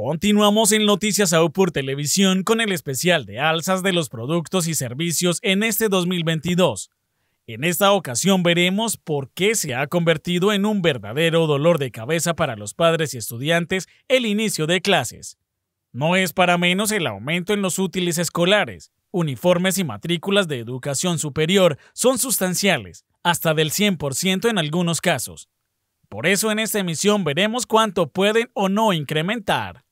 Continuamos en Noticias AU Televisión con el especial de alzas de los productos y servicios en este 2022. En esta ocasión veremos por qué se ha convertido en un verdadero dolor de cabeza para los padres y estudiantes el inicio de clases. No es para menos el aumento en los útiles escolares. Uniformes y matrículas de educación superior son sustanciales, hasta del 100% en algunos casos. Por eso en esta emisión veremos cuánto pueden o no incrementar.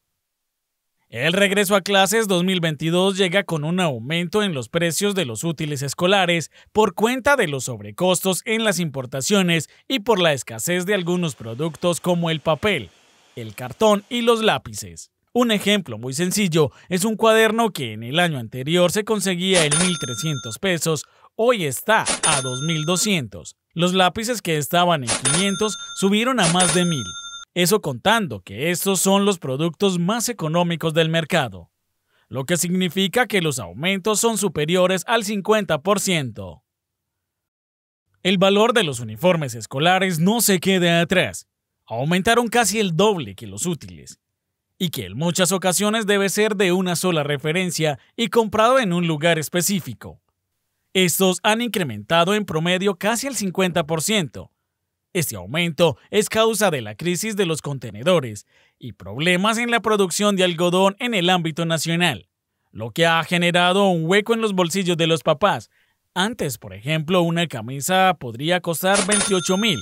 El regreso a clases 2022 llega con un aumento en los precios de los útiles escolares por cuenta de los sobrecostos en las importaciones y por la escasez de algunos productos como el papel, el cartón y los lápices. Un ejemplo muy sencillo es un cuaderno que en el año anterior se conseguía en 1.300 pesos, hoy está a 2.200. Los lápices que estaban en 500 subieron a más de 1.000 eso contando que estos son los productos más económicos del mercado, lo que significa que los aumentos son superiores al 50%. El valor de los uniformes escolares no se queda atrás. Aumentaron casi el doble que los útiles, y que en muchas ocasiones debe ser de una sola referencia y comprado en un lugar específico. Estos han incrementado en promedio casi el 50%, este aumento es causa de la crisis de los contenedores y problemas en la producción de algodón en el ámbito nacional, lo que ha generado un hueco en los bolsillos de los papás. Antes, por ejemplo, una camisa podría costar 28 mil,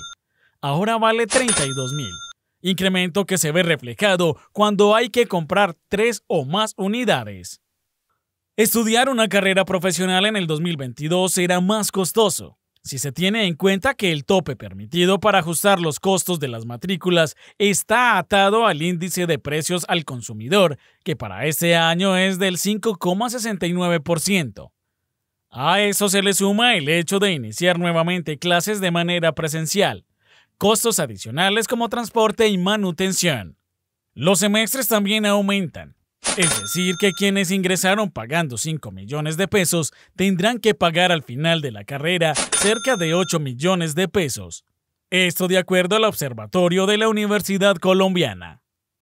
ahora vale 32 mil. Incremento que se ve reflejado cuando hay que comprar tres o más unidades. Estudiar una carrera profesional en el 2022 será más costoso, si se tiene en cuenta que el tope permitido para ajustar los costos de las matrículas está atado al índice de precios al consumidor, que para este año es del 5,69%. A eso se le suma el hecho de iniciar nuevamente clases de manera presencial, costos adicionales como transporte y manutención. Los semestres también aumentan, es decir, que quienes ingresaron pagando 5 millones de pesos tendrán que pagar al final de la carrera cerca de 8 millones de pesos. Esto de acuerdo al Observatorio de la Universidad Colombiana.